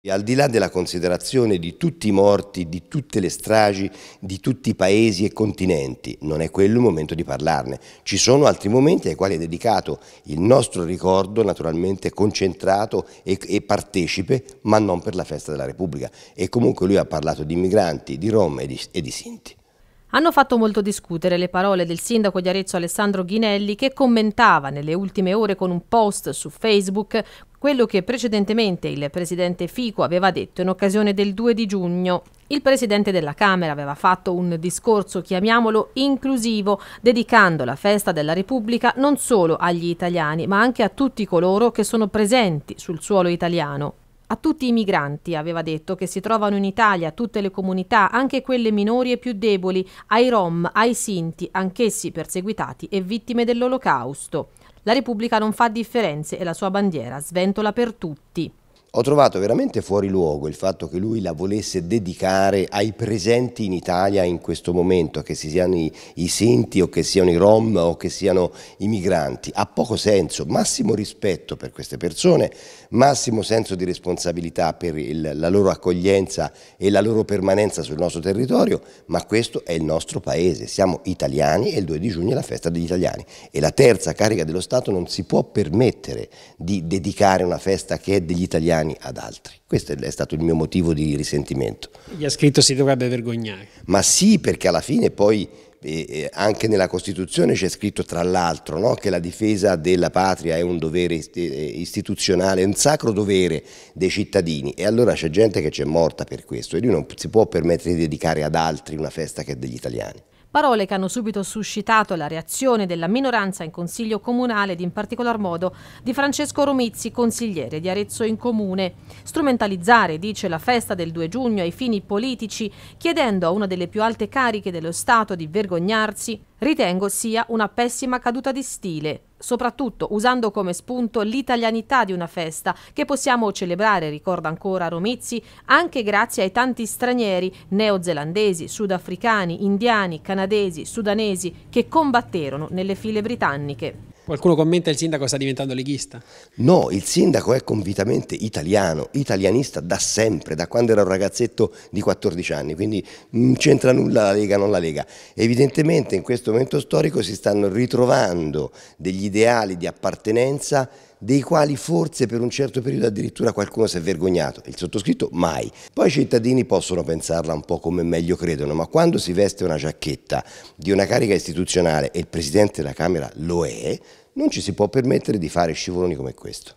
E al di là della considerazione di tutti i morti, di tutte le stragi, di tutti i paesi e continenti, non è quello il momento di parlarne. Ci sono altri momenti ai quali è dedicato il nostro ricordo, naturalmente concentrato e, e partecipe, ma non per la festa della Repubblica. E comunque lui ha parlato di migranti, di Roma e di, e di Sinti hanno fatto molto discutere le parole del sindaco di Arezzo Alessandro Ghinelli che commentava nelle ultime ore con un post su Facebook quello che precedentemente il presidente Fico aveva detto in occasione del 2 di giugno. Il presidente della Camera aveva fatto un discorso, chiamiamolo inclusivo, dedicando la festa della Repubblica non solo agli italiani, ma anche a tutti coloro che sono presenti sul suolo italiano a tutti i migranti, aveva detto, che si trovano in Italia, a tutte le comunità, anche quelle minori e più deboli, ai Rom, ai Sinti, anch'essi perseguitati e vittime dell'Olocausto. La Repubblica non fa differenze e la sua bandiera sventola per tutti ho trovato veramente fuori luogo il fatto che lui la volesse dedicare ai presenti in Italia in questo momento, che si siano i, i Sinti o che siano i Rom o che siano i migranti. Ha poco senso, massimo rispetto per queste persone, massimo senso di responsabilità per il, la loro accoglienza e la loro permanenza sul nostro territorio, ma questo è il nostro paese, siamo italiani e il 2 di giugno è la festa degli italiani e la terza carica dello Stato non si può permettere di dedicare una festa che è degli italiani italiani ad altri. Questo è stato il mio motivo di risentimento. Gli ha scritto si dovrebbe vergognare. Ma sì, perché alla fine poi eh, eh, anche nella Costituzione c'è scritto tra l'altro no, che la difesa della patria è un dovere eh, istituzionale, un sacro dovere dei cittadini e allora c'è gente che c'è morta per questo e lui non si può permettere di dedicare ad altri una festa che è degli italiani. Parole che hanno subito suscitato la reazione della minoranza in Consiglio Comunale ed in particolar modo di Francesco Romizzi, consigliere di Arezzo in Comune. Strumentalizzare, dice, la festa del 2 giugno ai fini politici, chiedendo a una delle più alte cariche dello Stato di vergognarsi, ritengo sia una pessima caduta di stile soprattutto usando come spunto l'italianità di una festa che possiamo celebrare, ricorda ancora Romizzi, anche grazie ai tanti stranieri neozelandesi, sudafricani, indiani, canadesi, sudanesi che combatterono nelle file britanniche. Qualcuno commenta il sindaco sta diventando leghista? No, il sindaco è convitamente italiano, italianista da sempre, da quando era un ragazzetto di 14 anni, quindi non mm, c'entra nulla la Lega, non la Lega. Evidentemente in questo momento storico si stanno ritrovando degli ideali di appartenenza dei quali forse per un certo periodo addirittura qualcuno si è vergognato, il sottoscritto mai. Poi i cittadini possono pensarla un po' come meglio credono, ma quando si veste una giacchetta di una carica istituzionale e il Presidente della Camera lo è, non ci si può permettere di fare scivoloni come questo.